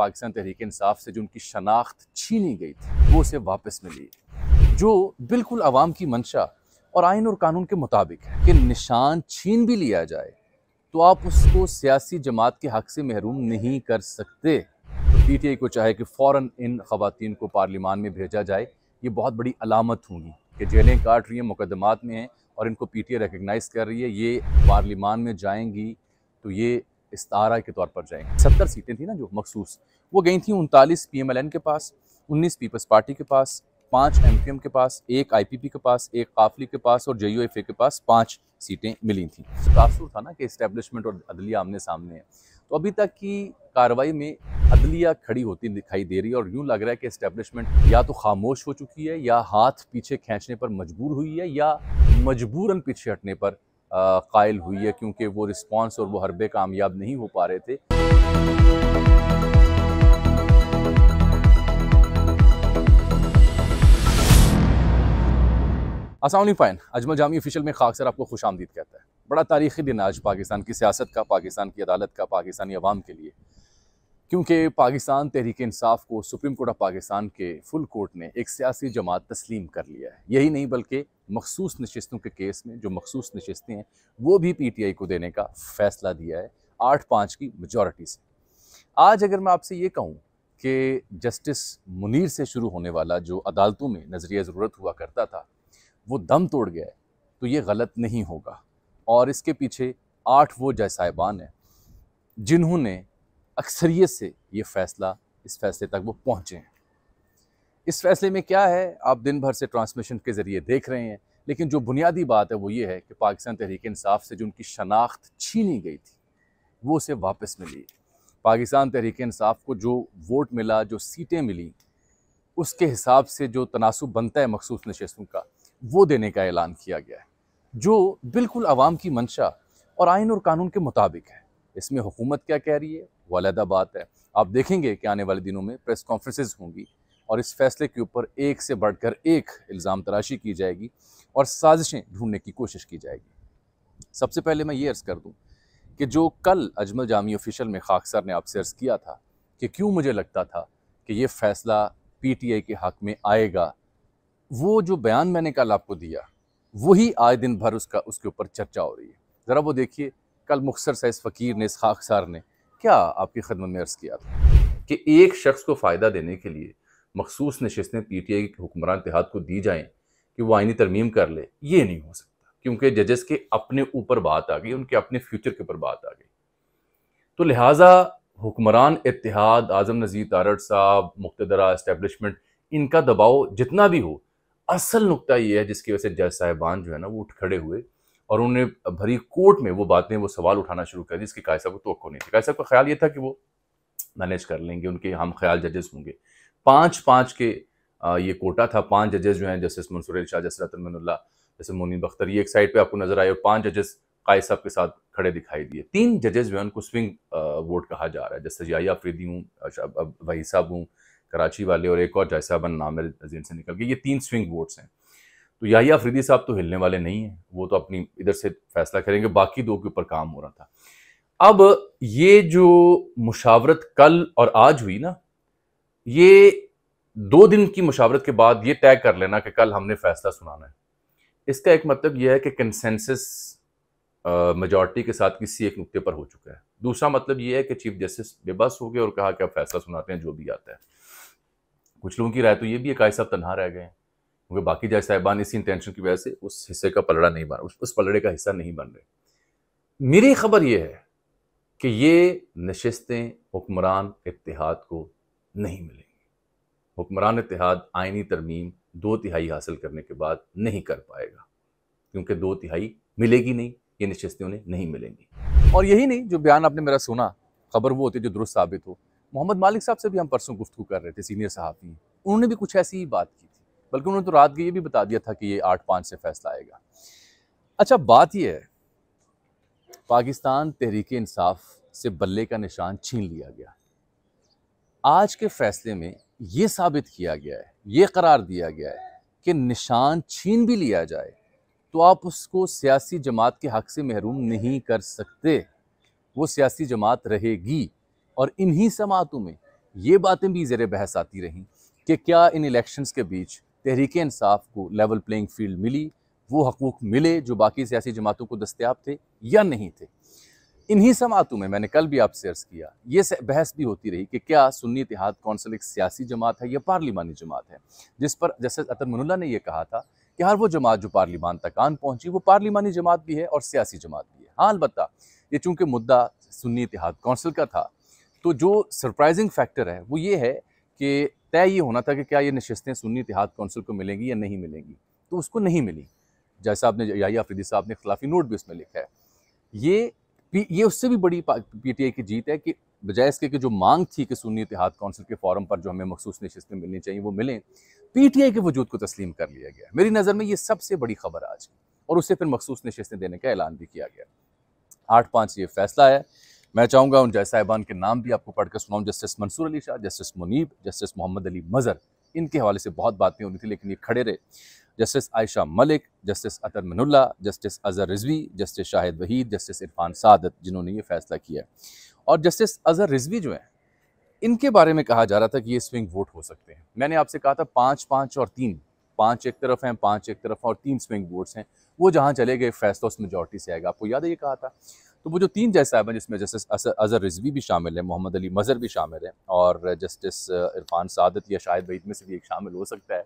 पाकिस्तान तहरीक इंसाफ से जो उनकी शनाख्त छीनी गई थी वो उसे वापस मिली जो बिल्कुल आवाम की मंशा और आइन और कानून के मुताबिक है कि निशान छीन भी लिया जाए तो आप उसको सियासी जमात के हक से महरूम नहीं कर सकते पी टी आई को चाहे कि फ़ौर इन ख़वान को पार्लियामान में भेजा जाए ये बहुत बड़ी अलामत होंगी कि जेलें काट रही हैं मुकदमात में हैं और इनको पी टी आई रिकगनाइज़ कर रही है ये पार्लियामान में जाएंगी तो ये इसतारा के तौर पर जाएंगे सत्तर सीटें थी ना जो मखसूस वो गई थी उनतालीस पी के पास उन्नीस पीपल्स पार्टी के पास पाँच एम के पास एक आई के पास एक काफली के पास और जे के पास पाँच सीटें मिली थी तासुर था ना कि इस्टेबलिशमेंट और अदलिया आमने सामने है तो अभी तक की कार्रवाई में अदलिया खड़ी होती दिखाई दे रही है और यूँ लग रहा है कि इस्टेबलिशमेंट या तो खामोश हो चुकी है या हाथ पीछे खींचने पर मजबूर हुई है या मजबूरन पीछे हटने पर कायल हुई है क्योंकि वो रिस्पांस और वो हरबे कामयाब नहीं हो पा रहे थे असल फ़ाइन अजमल जामी ऑफिशियल में खाकसर आपको खुश आमदीद कहता है बड़ा तारीखी दिन आज पाकिस्तान की सियासत का पाकिस्तान की अदालत का पाकिस्तानी अवाम के लिए क्योंकि पाकिस्तान तहरीक इंसाफ को सुप्रीम कोर्ट ऑफ पाकिस्तान के फुल कोर्ट ने एक सियासी जमात तस्लीम कर लिया है यही नहीं बल्कि मखसूस नशस्तों के केस में जो मखसूस नशस्तें हैं वो भी पी टी आई को देने का फ़ैसला दिया है आठ पाँच की मजॉरिटी से आज अगर मैं आपसे ये कहूँ कि जस्टिस मुनीर से शुरू होने वाला जो अदालतों में नज़रिया ज़रूरत हुआ करता था वो दम तोड़ गया है तो ये गलत नहीं होगा और इसके पीछे आठ वो जय साहिबान हैं जिन्होंने अक्सरियत से ये फ़ैसला इस फैसले तक वो पहुँचे हैं इस फैसले में क्या है आप दिन भर से ट्रांसमिशन के ज़रिए देख रहे हैं लेकिन जो बुनियादी बात है वो ये है कि पाकिस्तान तहरीक इंसाफ से जो उनकी शनाख्त छीनी गई थी वो उसे वापस मिली पाकिस्तान तहरीक इंसाफ को जो वोट मिला जो सीटें मिली उसके हिसाब से जो तनासब बनता है मखसूस नशस्तों का वो देने का ऐलान किया गया है जो बिल्कुल आवाम की मंशा और आयन और कानून के मुताबिक है इसमें हुकूमत क्या कह रही है अलहदा बात है आप देखेंगे कि आने वाले दिनों में प्रेस कॉन्फ्रेंसेज होंगी और इस फैसले के ऊपर एक से बढ़कर एक इल्ज़ाम तराशी की जाएगी और साजिशें ढूंढने की कोशिश की जाएगी सबसे पहले मैं ये अर्ज़ कर दूँ कि जो कल अजमल जामी ऑफिशल में खाकसर ने आपसे अर्ज़ किया था कि क्यों मुझे लगता था कि यह फ़ैसला पी टी आई के हक़ में आएगा वो जो बयान मैंने कल आपको दिया वही आए दिन भर उसका उसके ऊपर चर्चा हो रही है ज़रा वो देखिए कल मुख्तर सा इस फ़कीर ने इस खाकसार ने क्या आपकी खदमत में अर्ज़ किया था कि एक शख्स को फ़ायदा देने के लिए मखसूस नशस्तें पी टी आई के हुक्मरान इतिहाद को दी जाएँ कि वह आइनी तरमीम कर ले ये नहीं हो सकता क्योंकि जजेस के अपने ऊपर बात आ गई उनके अपने फ्यूचर के ऊपर बात आ गई तो लिहाजा हुक्मरान इतिहाद आजम नज़ीर तारड़ साहब मुख्तरा इस्टेबलिशमेंट इनका दबाव जितना भी हो असल नुकता ये है जिसकी वजह से जज साहिबान जो है ना वो उठ खड़े हुए और उन्होंने भरी कोर्ट में वो बातें वो सवाल उठाना शुरू कर दी जिसकी कायद साहब तो को तो नहीं थी काय साहब का ख्याल ये था कि वो मैनेज कर लेंगे उनके हम ख्याल जजेस होंगे पाँच पाँच के ये कोटा था पाँच जजेस जो हैं जस्टिस मंसूर शाह जस्टिस रतनमनुल्ला जैसे मोनिन बख्तर ये एक साइड पे आपको नजर आए और पाँच जजेस कायद साहब के साथ खड़े दिखाई दिए तीन जजेस जो है उनको स्विंग वोट कहा जा रहा है जस्टिस याया अफरीदी हूँ अच्छा, वही साहब हूँ कराची वाले और एक और जाय साहब नाम मेरे से निकल गए ये तीन स्विंग वोट्स हैं तो याहिया फ्रीदी साहब तो हिलने वाले नहीं हैं वो तो अपनी इधर से फैसला करेंगे बाकी दो के ऊपर काम हो रहा था अब ये जो मुशावरत कल और आज हुई ना ये दो दिन की मुशावरत के बाद ये तय कर लेना कि कल हमने फैसला सुनाना है इसका एक मतलब यह है कि कंसेंसस मेजॉरिटी के साथ किसी एक नुक्ते पर हो चुका है दूसरा मतलब यह है कि चीफ जस्टिस बेबस हो गए और कहा कि अब फैसला सुनाते हैं जो भी आता है कुछ लोगों की राय तो ये भी एक साहब तनहा रह गए हैं क्योंकि बाकी जज साहिबान इसी इंटेंशन की वजह से उस हिस्से का पलड़ा नहीं बन उस, उस पलड़े का हिस्सा नहीं बन रहे मेरी खबर यह है कि ये नशस्तें हुक्मरान इतिहाद को नहीं मिलेंगे हुक्मरान इतिहाद आइनी तरमीम दो तिहाई हासिल करने के बाद नहीं कर पाएगा क्योंकि दो तिहाई मिलेगी नहीं ये नशस्तियों ने नहीं मिलेंगी और यही नहीं जो बयान आपने मेरा सुना खबर वो होती है जो दुरुस्त साबित हो मोहम्मद मालिक साहब से भी हम परसों गुफ्तु कर रहे थे सीनियर साहबी उन्होंने भी कुछ ऐसी ही बात की थी बल्कि उन्होंने तो रात को ये भी बता दिया था कि ये आठ पाँच से फैसला आएगा अच्छा बात यह है पाकिस्तान तहरीक इंसाफ से बल्ले का निशान छीन लिया गया आज के फैसले में ये साबित किया गया है ये करार दिया गया है कि निशान छीन भी लिया जाए तो आप उसको सियासी जमात के हक से महरूम नहीं कर सकते वो सियासी जमात रहेगी और इन्हीं समातों में ये बातें भी जर बहस आती रहीं कि क्या इन इलेक्शंस के बीच तहरीक इंसाफ को लेवल प्लेइंग फील्ड मिली वो हकूक़ मिले जो बाकी सियासी जमातों को दस्तियाब थे या नहीं थे इन्हीं समातों में मैंने कल भी आपसे अर्ज किया ये बहस भी होती रही कि क्या सुन्नी इतिहाद कौंसिल एक सियासी जमात है या पार्लिमानी जमात है जिस पर जैसे अतर मनुल्ला ने यह कहा था कि हर वो जमात जो पार्लिमान तक आन पहुंची वो पार्लिमानी जमात भी है और सियासी जमात भी है हाँ अलबत् ये चूँकि मुद्दा सुन्नी इतिहाद कौंसिल का था तो जो सरप्राइजिंग फैक्टर है वो ये है कि तय ये होना था कि क्या ये नशस्तें सुन्नी इतिहाद कौंसिल को मिलेंगी या नहीं मिलेंगी तो उसको नहीं मिली जैसा आपने याही साहब ने खिलाफी नोट भी उसमें लिखा है ये ये उससे भी बड़ी पीटीआई की जीत है कि बजाय इसके कि जो मांग थी कि सुन्नी इतिहाद काउंसिल के फॉरम पर जो हमें मखसूस नशस्तें मिलनी चाहिए वो मिलें पीटीआई के वजूद को तस्लीम कर लिया गया मेरी नज़र में ये सबसे बड़ी खबर आज की और उसे फिर मखसूस नशस्तें देने का ऐलान भी किया गया आठ पाँच ये फैसला है मैं चाहूँगा उन जय साहिबान के नाम भी आपको पढ़कर सुनाऊँ justice Mansoor Ali Shah justice Munib justice Mohammad Ali Mazhar इनके हवाले से बहुत बातें होनी थी लेकिन ये खड़े रहे justice Ayesha Malik justice Athar Minallah justice Azhar Rizvi justice Shahid Waheed justice Irfan Saadat जिन्होंने ये फ़ैसला किया और जस्टिस अजहर रिजवी जो हैं इनके बारे में कहा जा रहा था कि ये स्विंग वोट हो सकते हैं मैंने आपसे कहा था पाँच पाँच और तीन पाँच एक तरफ हैं पाँच एक तरफ और तीन स्विंग वोट्स हैं वो जहाँ चले गए फैसला उस मेजोरिटी से आएगा आपको याद है ये कहा था तो वो जो तीन जज साहब हैं जिसमें जस्टिस अजहर रिजवी भी शामिल है मोहम्मद अली मजहर भी शामिल है और जस्टिस इरफान सादत या शाहिद वहीद में से भी एक शामिल हो सकता है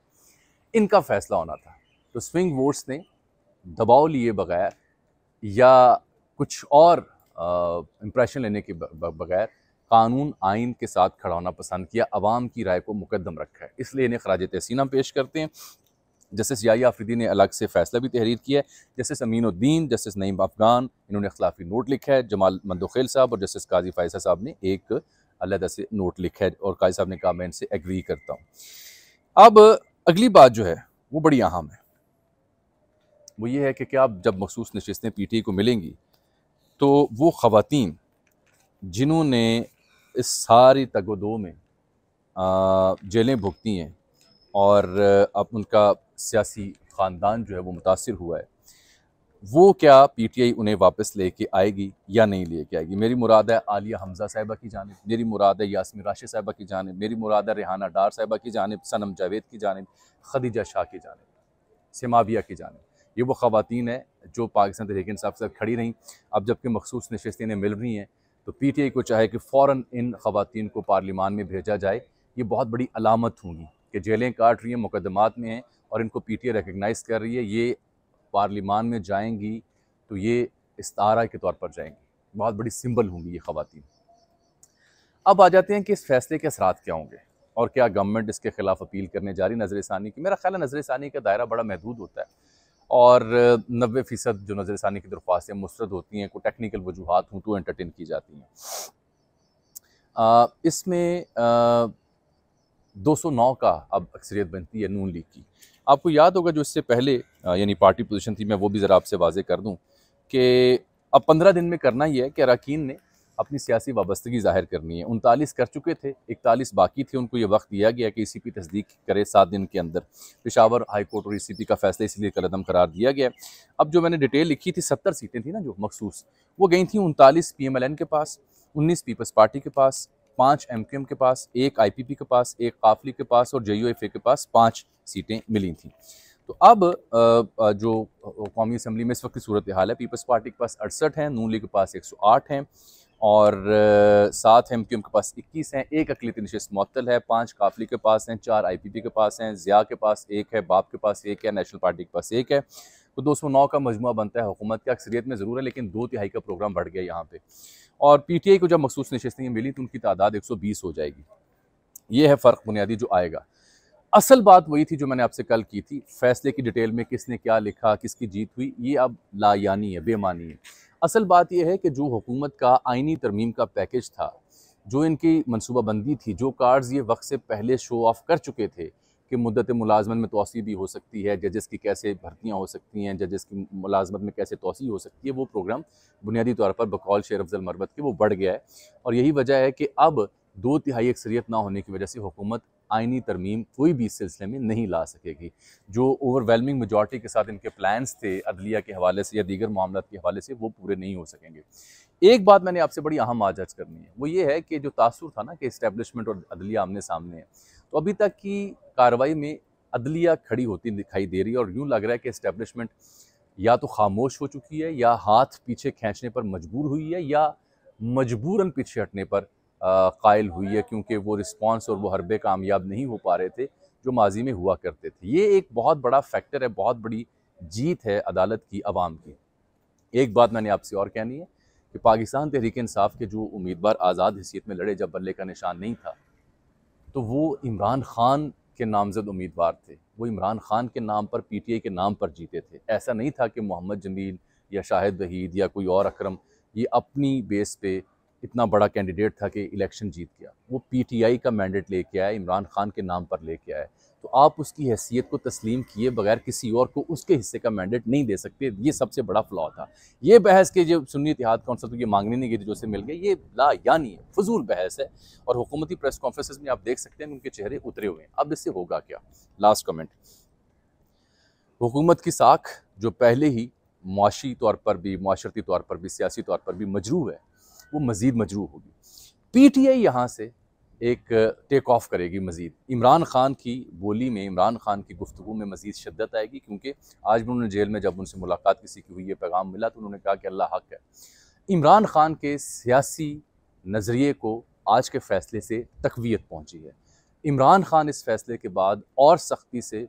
इनका फैसला होना था तो स्विंग वोट्स ने दबाव लिए बगैर या कुछ और इम्प्रेशन लेने के बगैर कानून आइन के साथ खड़ा होना पसंद किया आवाम की राय को मुकदम रखा है इसलिए इन्हें खराज तहसीना पेश करते हैं जस्टिस याया आफरीदी ने अलग से फैसला भी तहरीर किया है जस्टिस अमीनुद्दीन जस्टिस नईम अफगान इन्होंने अखिलाफी नोट लिखा है जमाल मंदोखेल साहब और जस्टिस काजी फायसा साहब ने एक अलहदा से नोट लिखा है और काजी साहब ने कहा मैं इनसे एग्री करता हूँ अब अगली बात जो है वो बड़ी अहम है वो ये है कि क्या आप जब मखसूस नशस्तें पी को मिलेंगी तो वो ख़वातीन जिन्होंने इस सारी तगोदो में जेलें भुगती हैं और अब उनका सियासी ख़ानदान जो है वो मुतासर हुआ है वो क्या पीटीआई उन्हें वापस लेके आएगी या नहीं लेके आएगी मेरी मुराद है आलिया हमजा साहिबा की जानब मेरी मुराद है यासमिन राशि साहिबा की जानब मेरी मुराद है रिहाना डार साहिबा की जानब सनम जावेद की जानब खदीजा शाह की जानब समाविया की जानब ये वो ख़वान हैं जो पाकिस्तान तहरीक इंसाफ साहब खड़ी रहीं अब जबकि मखसूस नशस्तें इन्हें मिल रही हैं तो पी टी आई को चाहे कि फ़ौर इन ख़वान को पार्लियामान में भेजा जाए ये बहुत बड़ी अलामत होंगी कि जेलें काट रही हैं मुकदमात में हैं और इनको पी टी आई रिकगनाइज़ कर रही है ये पार्लिमान में जाएंगी तो ये इस्तारा के तौर पर जाएंगी बहुत बड़ी सिंबल होंगी ये खातन अब आ जाते हैं कि इस फैसले के असरात क्या होंगे और क्या गवर्नमेंट इसके ख़िलाफ़ अपील करने जा रही नज़र ानी की मेरा ख्याल है नज़र ानी का दायरा बड़ा महदूद होता है और नबे फ़ीसद जो नज़र ानी की दरख्वास्तें मुस्रद होती हैं कोई टेक्निकल वजूहत हों तो एंटरटेन की जाती हैं इसमें दो सौ नौ का अब अक्सरियत बनती है नून लीग की आपको याद होगा जो इससे पहले यानी पार्टी पोजीशन थी मैं वो भी ज़रा आपसे वाजे कर दूँ कि अब पंद्रह दिन में करना ही है कि अरकान ने अपनी सियासी वाबस्तगी जाहिर करनी है उनतालीस कर चुके थे इकतालीस बाकी थे उनको ये वक्त दिया गया कि ई e तस्दीक करे सात दिन के अंदर पिशावर हाई कोर्ट और ई e का फैसला इसलिए कलदम करार दिया गया अब जो मैंने डिटेल लिखी थी सत्तर सीटें थी ना जो मखसूस वो गई थी उनतालीस पी के पास उन्नीस पीपल्स पार्टी के पास पाँच एम के पास एक आई के पास एक काफली के पास और जे के पास पाँच सीटें मिली थी तो अब जो कौमी असम्बली में इस वक्त की सूरत हाल है पीपल्स पार्टी के पास अड़सठ हैं नून लीग के पास 108 हैं और सात एम के पास 21 हैं एक अकली नशस्त मअतल है पाँच काफली के पास हैं चार आई के पास हैं ज़िया के पास एक है बाप के पास एक है नेशनल पार्टी के पास एक है तो दो सौ नौ का मजमू बनता है हुकूमत की अक्सरियत में ज़रूर है लेकिन दो तिहाई का प्रोग्राम बढ़ गया यहाँ पर और आई को जब मखसूस नशस्तें मिली तो उनकी तादाद बीस हो जाएगी ये है फ़र्क बुनियादी जो आएगा असल बात वही थी जो मैंने आपसे कल की थी फैसले की डिटेल में किसने क्या लिखा किसकी जीत हुई ये अब लायानी है बेमानी है असल बात यह है कि जो हुकूमत का आइनी तरमीम का पैकेज था जो इनकी मनसूबाबंदी थी जो कार्ड्स ये वक्त से पहले शो ऑफ कर चुके थे कि मुद्दत मुलाजमत में तोसी भी हो सकती है जजेस की कैसे भर्तियाँ हो सकती हैं जजेस की मुलाजमत में कैसे तोसी हो सकती है वो प्रोग्राम बुनियादी तौर पर बकौल शेर अफजल मरबत के वो बढ़ गया है और यही वजह है कि अब दो तिहाई अक्सरियत ना होने की वजह से हुकूमत आइनी तरमीम कोई भी इस सिलसिले में नहीं ला सकेगी जो ओवरवेलमिंग मेजॉरिटी के साथ इनके प्लान्स थे अदलिया के हवाले से या दीगर मामला के हवाले से वो पूरे नहीं हो सकेंगे एक बात मैंने आपसे बड़ी अहम आज करनी है वो ये है कि जो तासुर था ना कि इस्टेबलिशमेंट और अदलिया आमने सामने है तो अभी तक की कार्रवाई में अदलिया खड़ी होती दिखाई दे रही है और यूँ लग रहा है कि इस्टेब्लिशमेंट या तो खामोश हो चुकी है या हाथ पीछे खींचने पर मजबूर हुई है या मजबूरन पीछे हटने पर कायल हुई है क्योंकि वो रिस्पॉन्स और वो हरबे कामयाब नहीं हो पा रहे थे जो माजी में हुआ करते थे ये एक बहुत बड़ा फैक्टर है बहुत बड़ी जीत है अदालत की आवाम की एक बात मैंने आपसे और कहनी है कि पाकिस्तान तहरीक इंसाफ के जो उम्मीदवार आज़ाद हैसियत में लड़े जब बल्ले का निशान नहीं था तो वो इमरान खान के नामजद उम्मीदवार थे वो इमरान खान के नाम पर पी टी आई के नाम पर जीते थे ऐसा नहीं था कि मोहम्मद जमील या शाहिद वहीद या कोई और अक्रम ये अपनी बेस पे इतना बड़ा कैंडिडेट था कि इलेक्शन जीत गया वो पी टी आई का मैंडेट लेके आया इमरान खान के नाम पर लेके आया तो आप उसकी हैसियत को तस्लीम किए बगैर किसी और को उसके हिस्से का मैंडेट नहीं दे सकते ये सबसे बड़ा फ्लॉ था ये बहस के जो सुन्नी इतिहाद को ये मांगने नहीं गई जो से मिल गए ये ला यानी है फजूल बहस है और हुकूमती प्रेस कॉन्फ्रेंस में आप देख सकते हैं उनके चेहरे उतरे हुए हैं अब इससे होगा क्या लास्ट कमेंट हुकूमत की साख जो पहले ही मुआशी तौर पर भी माशरती तौर पर भी सियासी तौर पर भी मजरू है वो मज़ीद मजरू होगी पी टी आई यहाँ से एक टेक ऑफ करेगी मज़ीद इमरान ख़ान की बोली में इमरान ख़ान की गुफ्तु में मज़ीद शदत आएगी क्योंकि आज भी उन्होंने जेल में जब उनसे मुलाकात किसी की हुई है पैगाम मिला तो उन्होंने कहा कि अल्लाह हक है इमरान ख़ान के सियासी नज़रिए को आज के फ़ैसले से तकवीत पहुँची है इमरान ख़ान इस फैसले के बाद और सख्ती से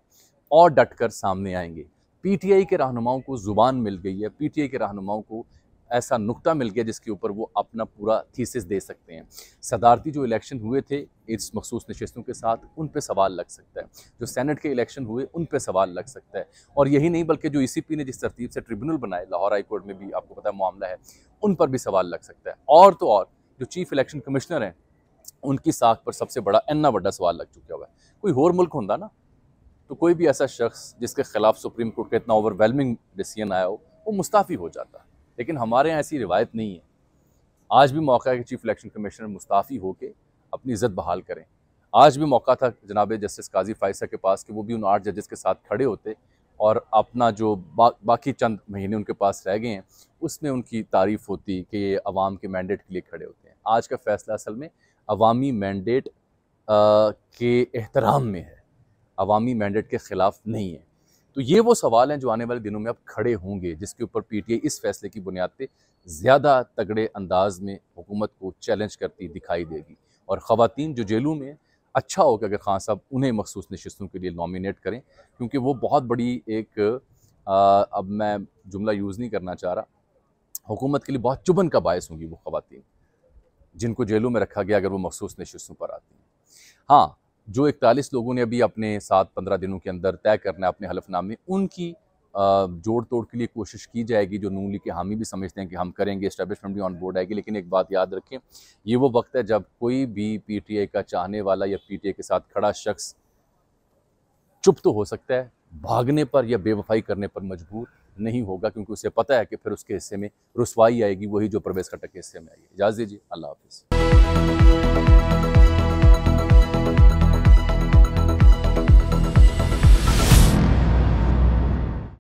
और डट कर सामने आएंगे पी टी आई के रहनुमाओं को ज़ुबान मिल गई है पी टी आई के रहनुमाओं को ऐसा नुक्ता मिल गया जिसके ऊपर वो अपना पूरा थीसिस दे सकते हैं सदारती जो इलेक्शन हुए थे इस मखसूस नशस्तों के साथ उन पर सवाल लग सकता है जो सैनट के इलेक्शन हुए उन पर सवाल लग सकता है और यही नहीं बल्कि जो ई e ने जिस तरतीब से ट्रिब्यूनल बनाए लाहौर हाई कोर्ट में भी आपको पता है मामला है उन पर भी सवाल लग सकता है और तो और जो चीफ इलेक्शन कमिश्नर हैं उनकी साख पर सबसे बड़ा इन्ना बड़ा सवाल लग चुका हुआ है कोई होर मुल्क होंगे ना तो कोई भी ऐसा शख्स जिसके खिलाफ सुप्रीम कोर्ट का इतना ओवरवेलमिंग डिसीजन आया हो वो मुस्ताफ़ी हो जाता है लेकिन हमारे यहाँ ऐसी रिवायत नहीं है आज भी मौका है कि चीफ इलेक्शन कमिश्नर मुस्ताफ़ी के अपनी इज़्ज़त बहाल करें आज भी मौका था जनाब जस्टिस काजी फ़ायसा के पास कि वो भी उन आठ जजेस के साथ खड़े होते और अपना जो बा, बाकी चंद महीने उनके पास रह गए हैं उसमें उनकी तारीफ़ होती कि ये अवाम के मैंडेट के लिए खड़े होते हैं आज का फ़ैसला असल में अवामी मैंडेट के एहतराम में है अवामी मैंडेट के ख़िलाफ़ नहीं है तो ये वो सवाल हैं जो आने वाले दिनों में अब खड़े होंगे जिसके ऊपर पीटीआई इस फैसले की बुनियाद पर ज़्यादा तगड़े अंदाज में हुकूमत को चैलेंज करती दिखाई देगी और ख़वान जो जेलों में अच्छा होगा अगर खान साहब उन्हें मखसूस नशस्तों के लिए नॉमिनेट करें क्योंकि वो बहुत बड़ी एक आ, अब मैं जुमला यूज़ नहीं करना चाह रहा हुकूमत के लिए बहुत चुभन का बायस होंगी वो ख़वान जिनको जेलों में रखा गया अगर वो मखसूस नशस्तों पर आती हैं हाँ जो इकतालीस लोगों ने अभी अपने साथ पंद्रह दिनों के अंदर तय करना है अपने हलफनामे उनकी जोड़ तोड़ के लिए कोशिश की जाएगी जो नूली के हामी भी समझते हैं कि हम करेंगे इस्टेब्लिशमेंट भी ऑन बोर्ड आएगी लेकिन एक बात याद रखें ये वो वक्त है जब कोई भी पीटीए का चाहने वाला या पीटीए के साथ खड़ा शख्स चुप तो हो सकता है भागने पर या बेवफाई करने पर मजबूर नहीं होगा क्योंकि उसे पता है कि फिर उसके हिस्से में रसवाई आएगी वही जो प्रवेश कटक के हिस्से में आएगी इजाज़ दीजिए अल्लाह हाफिज़